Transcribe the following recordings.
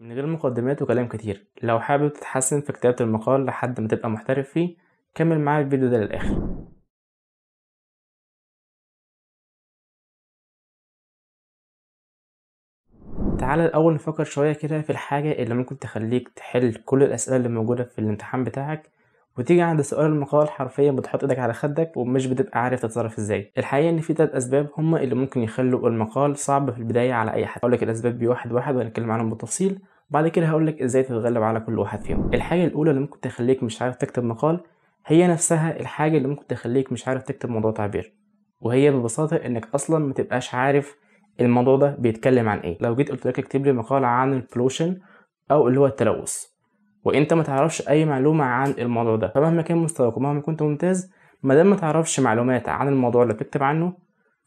من غير مقدمات وكلام كتير لو حابب تتحسن في كتابة المقال لحد ما تبقى محترف فيه كمل معايا الفيديو ده للآخر تعالى الأول نفكر شوية كده في الحاجة اللي ممكن تخليك تحل كل الأسئلة اللي موجودة في الامتحان بتاعك وتيجي عند سؤال المقال حرفيا بتحط ايدك على خدك ومش بتبقى عارف تتصرف ازاي الحقيقه ان في تلات اسباب هما اللي ممكن يخلوا المقال صعب في البدايه على اي حد هقولك الاسباب دي واحد واحد وهنتكلم عنهم بالتفصيل بعد كده هقول لك ازاي تتغلب على كل واحد فيهم الحاجه الاولى اللي ممكن تخليك مش عارف تكتب مقال هي نفسها الحاجه اللي ممكن تخليك مش عارف تكتب موضوع تعبير وهي ببساطه انك اصلا ما تبقاش عارف الموضوع ده بيتكلم عن ايه لو جيت قلت لك اكتب لي مقال عن البلوشن او اللي هو التلوث وانت ما تعرفش اي معلومه عن الموضوع ده فمهما كان مستواك ومهما كنت ممتاز ما دام ما تعرفش معلومات عن الموضوع اللي بتكتب عنه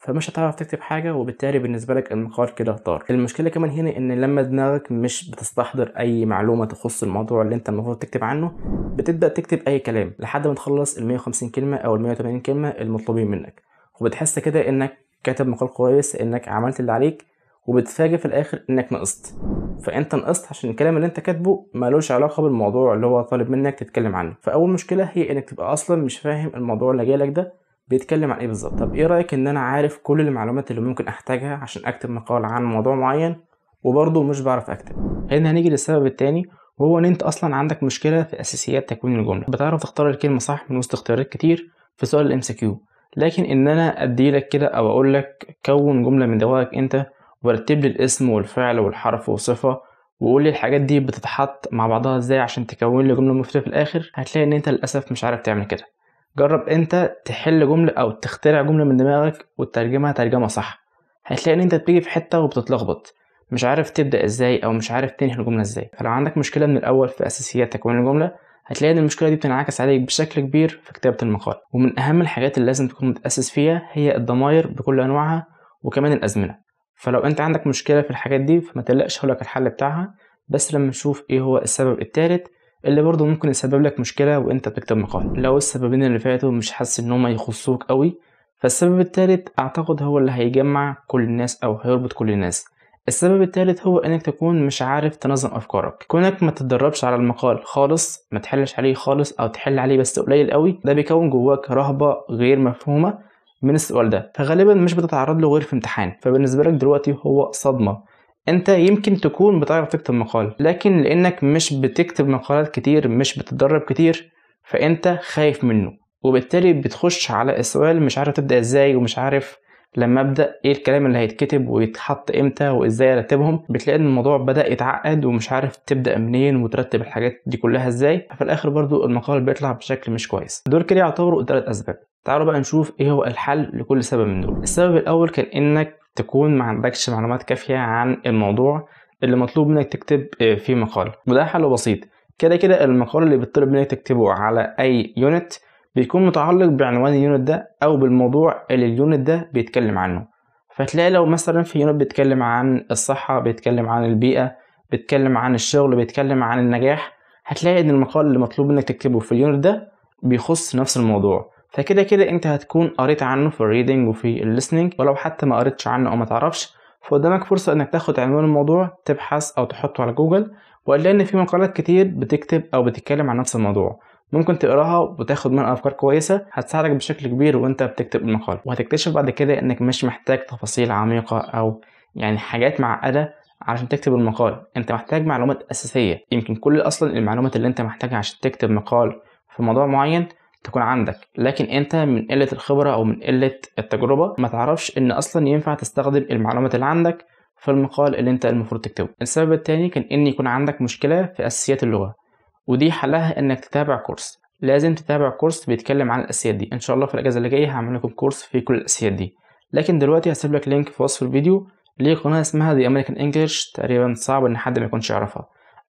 فمش هتعرف تكتب حاجه وبالتالي بالنسبه لك المقال كده طار المشكله كمان هنا ان لما دماغك مش بتستحضر اي معلومه تخص الموضوع اللي انت المفروض تكتب عنه بتبدا تكتب اي كلام لحد ما تخلص ال 150 كلمه او ال 180 كلمه المطلوبين منك وبتحس كده انك كاتب مقال كويس انك عملت اللي عليك وبتفاجئ في الاخر انك نقصت فانت نقصت عشان الكلام اللي انت كاتبه ملوش علاقه بالموضوع اللي هو طالب منك تتكلم عنه فاول مشكله هي انك تبقى اصلا مش فاهم الموضوع اللي جايلك ده بيتكلم عن ايه بالظبط طب ايه رايك ان انا عارف كل المعلومات اللي ممكن احتاجها عشان اكتب مقال عن موضوع معين وبرضه مش بعرف اكتب هنا هنيجي للسبب التاني وهو ان انت اصلا عندك مشكله في اساسيات تكوين الجمله بتعرف تختار الكلمه صح من وسط اختيارات كتير في سؤال الام كيو لكن ان انا اديلك كده او اقول لك كون جمله من دماغك انت ورتب لي الاسم والفعل والحرف والصفه وقول لي الحاجات دي بتتحط مع بعضها ازاي عشان تكون لي جمله مفيده في الاخر هتلاقي ان انت للاسف مش عارف تعمل كده جرب انت تحل جملة او تخترع جملة من دماغك وتترجمها ترجمة صح هتلاقي ان انت بتيجي في حتة وبتتلخبط مش عارف تبدأ ازاي او مش عارف تنهي الجملة ازاي فلو عندك مشكلة من الاول في اساسيات تكوين الجملة هتلاقي ان المشكلة دي بتنعكس عليك بشكل كبير في كتابة المقال ومن اهم الحاجات اللي لازم تكون متأسس فيها هي الضماير بكل انواعها وكمان الازمنة فلو انت عندك مشكلة في الحاجات دي فما تقلقش هقولك الحل بتاعها بس لما نشوف ايه هو السبب التالت اللي برضه ممكن يسبب لك مشكلة وانت بتكتب مقال لو السببين اللي فاتوا مش حاسس ان هما يخصوك قوي فالسبب التالت اعتقد هو اللي هيجمع كل الناس او هيربط كل الناس السبب التالت هو انك تكون مش عارف تنظم افكارك كونك ما تتدربش على المقال خالص ما تحلش عليه خالص او تحل عليه بس قليل قوي ده بيكون جواك رهبة غير مفهومة من السؤال ده فغالبا مش بتتعرض له غير في امتحان فبالنسبة لك دلوقتي هو صدمة انت يمكن تكون بتعرف تكتب مقال لكن لانك مش بتكتب مقالات كتير مش بتتدرب كتير فانت خايف منه وبالتالي بتخش على السؤال مش عارف تبدا ازاي ومش عارف لما ابدا ايه الكلام اللي هيتكتب ويتحط امتى وازاي ارتبهم بتلاقي ان الموضوع بدا يتعقد ومش عارف تبدا منين وترتب الحاجات دي كلها ازاي ففي الاخر برضو المقال بيطلع بشكل مش كويس دول كده يعتبروا ثلاث اسباب تعالوا بقى نشوف ايه هو الحل لكل سبب من دول السبب الاول كان انك تكون ما عندكش معلومات كافية عن الموضوع اللي مطلوب منك تكتب آه، فيه مقال وده حل بسيط كده كده المقال اللي بيطلب منك تكتبه على أي يونت بيكون متعلق بعنوان اليونت ده أو بالموضوع اللي اليونت ده بيتكلم عنه فتلاقي لو مثلا في يونت بيتكلم عن الصحة بيتكلم عن البيئة بيتكلم عن الشغل بيتكلم عن النجاح هتلاقي إن المقال اللي مطلوب منك تكتبه في اليونت ده بيخص نفس الموضوع فكده كده انت هتكون قريت عنه في الريدنج وفي الليسننج ولو حتى ما قريتش عنه او ما تعرفش فقدامك فرصة انك تاخد عنوان الموضوع تبحث او تحطه على جوجل وقال ان في مقالات كتير بتكتب او بتتكلم عن نفس الموضوع ممكن تقراها وتاخد منها افكار كويسه هتساعدك بشكل كبير وانت بتكتب المقال وهتكتشف بعد كده انك مش محتاج تفاصيل عميقه او يعني حاجات معقده عشان تكتب المقال انت محتاج معلومات اساسيه يمكن كل اصلا المعلومات اللي انت محتاجها عشان تكتب مقال في موضوع معين تكون عندك لكن انت من قله الخبره او من قله التجربه ما تعرفش ان اصلا ينفع تستخدم المعلومات اللي عندك في المقال اللي انت المفروض تكتبه السبب الثاني كان ان يكون عندك مشكله في اساسيات اللغه ودي حلها انك تتابع كورس لازم تتابع كورس بيتكلم عن الاساسيات دي ان شاء الله في الاجازه اللي جايه هعمل لكم كورس في كل الاساسيات دي لكن دلوقتي هسيب لك لينك في وصف الفيديو ليه قناه اسمها دي امريكان انجلش تقريبا صعب ان حد ما يكونش يعرفها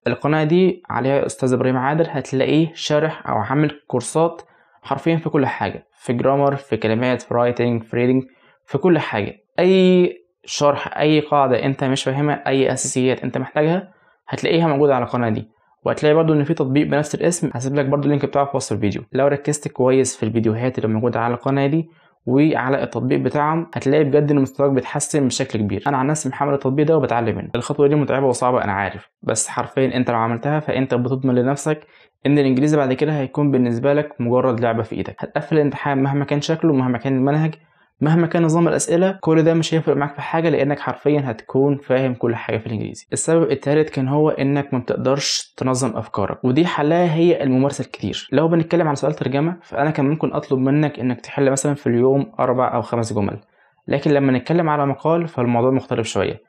القناه دي عليها استاذ ابراهيم عادل هتلاقيه شارح او عامل كورسات حرفيا في كل حاجه في جرامر في كلمات في رايتنج في ريدنج في كل حاجه اي شرح اي قاعده انت مش فاهمها اي اساسيات انت محتاجها هتلاقيها موجوده على القناه دي وهتلاقي برضو ان في تطبيق بنفس الاسم هسيب لك برضو اللينك بتاعه في وصف الفيديو لو ركزت كويس في الفيديوهات اللي موجوده على القناه دي وعلى التطبيق بتاعهم هتلاقي بجد ان مستواك بيتحسن بشكل كبير انا عن نفسي محمل التطبيق ده وبتعلم منه الخطوه دي متعبه وصعبه انا عارف بس حرفيا انت لو عملتها فانت بتضمن لنفسك ان الانجليزي بعد كده هيكون بالنسبه لك مجرد لعبه في ايدك هتقفل الامتحان مهما كان شكله مهما كان المنهج مهما كان نظام الاسئله كل ده مش هيفرق معاك في حاجه لانك حرفيا هتكون فاهم كل حاجه في الانجليزي السبب الثالث كان هو انك ما بتقدرش تنظم افكارك ودي حلاها هي الممارسه الكتير لو بنتكلم عن سؤال ترجمه فانا كان ممكن اطلب منك انك تحل مثلا في اليوم اربع او خمس جمل لكن لما نتكلم على مقال فالموضوع مختلف شويه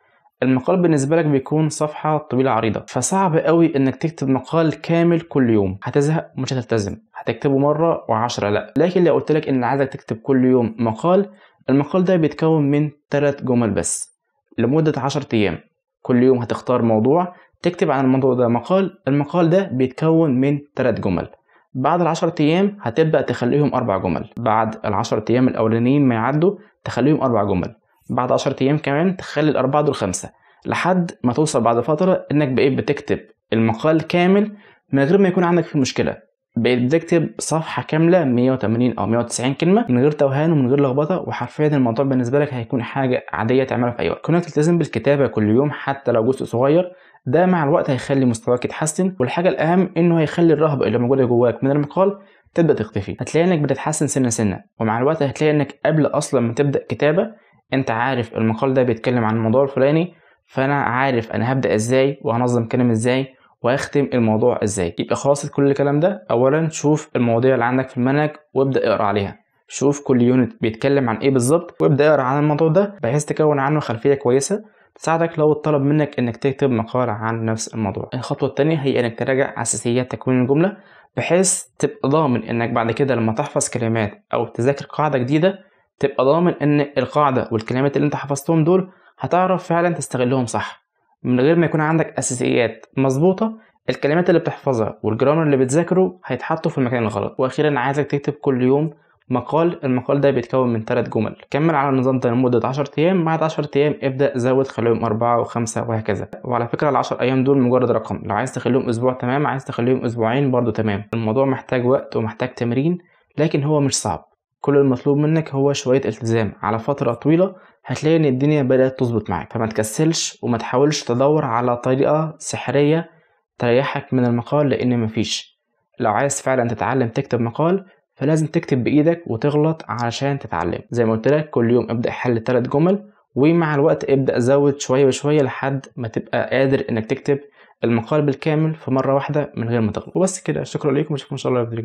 المقال بالنسبة لك بيكون صفحة طويلة عريضة فصعب قوي انك تكتب مقال كامل كل يوم هتزهق مش هتلتزم هتكتبه مرة وعشرة لأ لكن لو قلت لك إن عايزك تكتب كل يوم مقال المقال ده بيتكون من تلات جمل بس لمدة عشر أيام كل يوم هتختار موضوع تكتب عن الموضوع ده مقال المقال ده بيتكون من تلات جمل بعد العشرة أيام هتبدأ تخليهم أربع جمل بعد العشر أيام الأولانيين ما يعدوا تخليهم أربع جمل بعد عشر أيام كمان تخلي الأربعة دول خمسة لحد ما توصل بعد فترة إنك بقيت بتكتب المقال كامل من غير ما يكون عندك فيه مشكلة بقيت بتكتب صفحه كامله 180 او 190 كلمه من غير توهان ومن غير لخبطه وحرفيا الموضوع بالنسبه لك هيكون حاجه عاديه تعملها في اي وقت كونك تلتزم بالكتابه كل يوم حتى لو جزء صغير ده مع الوقت هيخلي مستواك يتحسن والحاجه الاهم انه هيخلي الرهبه اللي موجوده جواك من المقال تبدا تختفي هتلاقي انك بتتحسن سنه سنه ومع الوقت هتلاقي انك قبل اصلا ما تبدا كتابه انت عارف المقال ده بيتكلم عن الموضوع الفلاني فانا عارف انا هبدا ازاي وهنظم كلام ازاي وهختم الموضوع ازاي يبقى خلاصه كل الكلام ده اولا شوف المواضيع اللي عندك في المنهج وابدا اقرا عليها شوف كل يونت بيتكلم عن ايه بالظبط وابدا اقرا عن الموضوع ده بحيث تكون عنه خلفيه كويسه تساعدك لو اتطلب منك انك تكتب مقال عن نفس الموضوع الخطوه الثانيه هي انك تراجع اساسيات تكوين الجمله بحيث تبقى ضامن انك بعد كده لما تحفظ كلمات او تذاكر قاعده جديده تبقى ضامن ان القاعده والكلمات اللي انت حفظتهم دول هتعرف فعلا تستغلهم صح من غير ما يكون عندك اساسيات مظبوطه الكلمات اللي بتحفظها والجرامر اللي بتذاكره هيتحطوا في المكان الغلط واخيرا عايزك تكتب كل يوم مقال المقال ده بيتكون من ثلاث جمل كمل على النظام ده لمدة 10 أيام بعد 10 أيام ابدأ زود خليهم أربعة وخمسة وهكذا وعلى فكرة ال 10 أيام دول مجرد رقم لو عايز تخليهم أسبوع تمام عايز تخليهم أسبوعين برضو تمام الموضوع محتاج وقت ومحتاج تمرين لكن هو مش صعب كل المطلوب منك هو شوية التزام على فترة طويلة هتلاقي ان الدنيا بدأت تظبط معاك فما تكسلش وما تحاولش تدور على طريقة سحرية تريحك من المقال لان مفيش لو عايز فعلا تتعلم تكتب مقال فلازم تكتب بايدك وتغلط علشان تتعلم زي ما قلت لك كل يوم ابدا حل ثلاث جمل ومع الوقت ابدا زود شويه بشويه لحد ما تبقى قادر انك تكتب المقال بالكامل في مره واحده من غير ما تغلط وبس كده شكرا ليكم واشوفكم ان شاء الله في